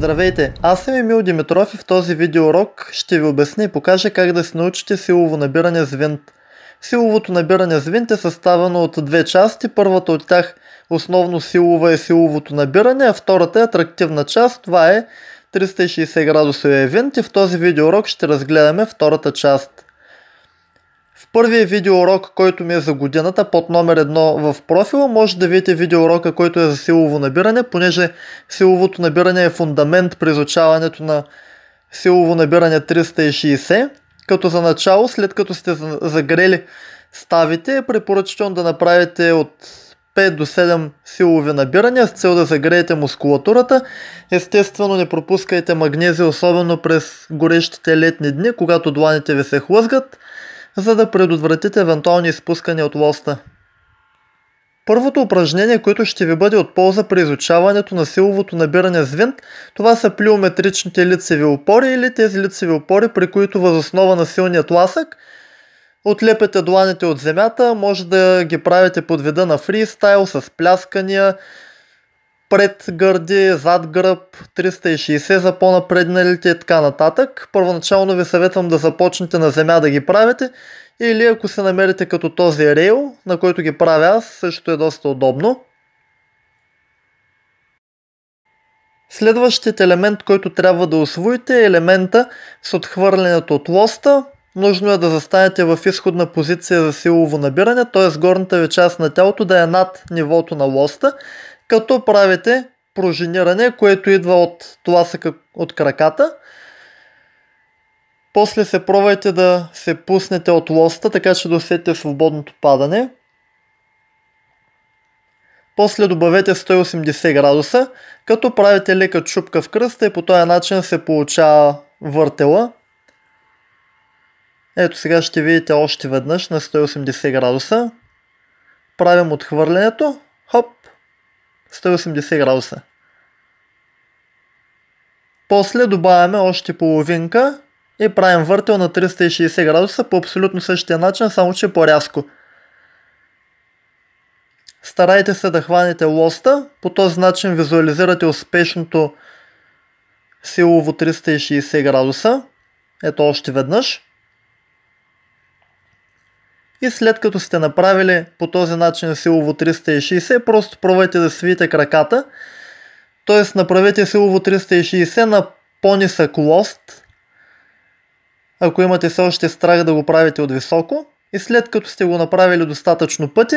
Здравейте, аз съм Емил Димитров и в този видеоурок ще ви обясня и покажа как да се научите силово набиране с винт. Силовото набиране с винт е съставено от две части, първата от тях основно силова е силовото набиране, а втората е атрактивна част, това е 360 градусовия винт и в този видеоурок ще разгледаме втората част. В първия урок, който ми е за годината, под номер 1 в профила, може да видите видеоурока, който е за силово набиране, понеже силовото набиране е фундамент при изучаването на силово набиране 360. Като за начало, след като сте загрели ставите, е препоръчително да направите от 5 до 7 силови набирания с цел да загреете мускулатурата. Естествено не пропускайте магнези, особено през горещите летни дни, когато дланите ви се хлъзгат за да предотвратите евентуални изпускания от лоста. Първото упражнение, което ще ви бъде от полза при изучаването на силовото набиране с винт, това са плиометричните лицеви опори или тези лицеви опори, при които възоснова на силния ласък. отлепете дланите от земята, може да ги правите под вида на фристайл, с пляскания, пред гърди, зад гръб, 360 за по-напредналите и така нататък. Първоначално ви съветвам да започнете на земя да ги правите или ако се намерите като този рейл, на който ги правя аз, също е доста удобно. Следващият елемент, който трябва да освоите е елемента с отхвърлянето от лоста. Нужно е да застанете в изходна позиция за силово набиране, т.е. горната ви част на тялото да е над нивото на лоста като правите пружиниране, което идва от тласъка от краката. После се пробвайте да се пуснете от лоста, така че да усетите свободното падане. После добавете 180 градуса, като правите лека чупка в кръста и по този начин се получава въртела. Ето сега ще видите още веднъж на 180 градуса. Правим отхвърлянето. Хоп! 180 градуса. После добавяме още половинка и правим въртел на 360 градуса по абсолютно същия начин, само че по-рязко. Старайте се да хванете лоста, по този начин визуализирате успешното силово 360 градуса. Ето още веднъж и след като сте направили по този начин е силово 360, просто пробвайте да свиете краката. Т.е. направете силово 360 на по-нисък лост, ако имате все още страх да го правите от високо. И след като сте го направили достатъчно пъти,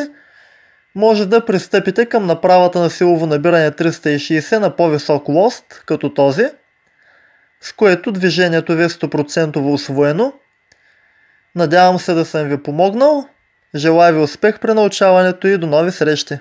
може да пристъпите към направата на силово набиране 360 на по-висок лост, като този, с което движението ви е 100% освоено Надявам се да съм ви помогнал. Желая ви успех при научаването и до нови срещи!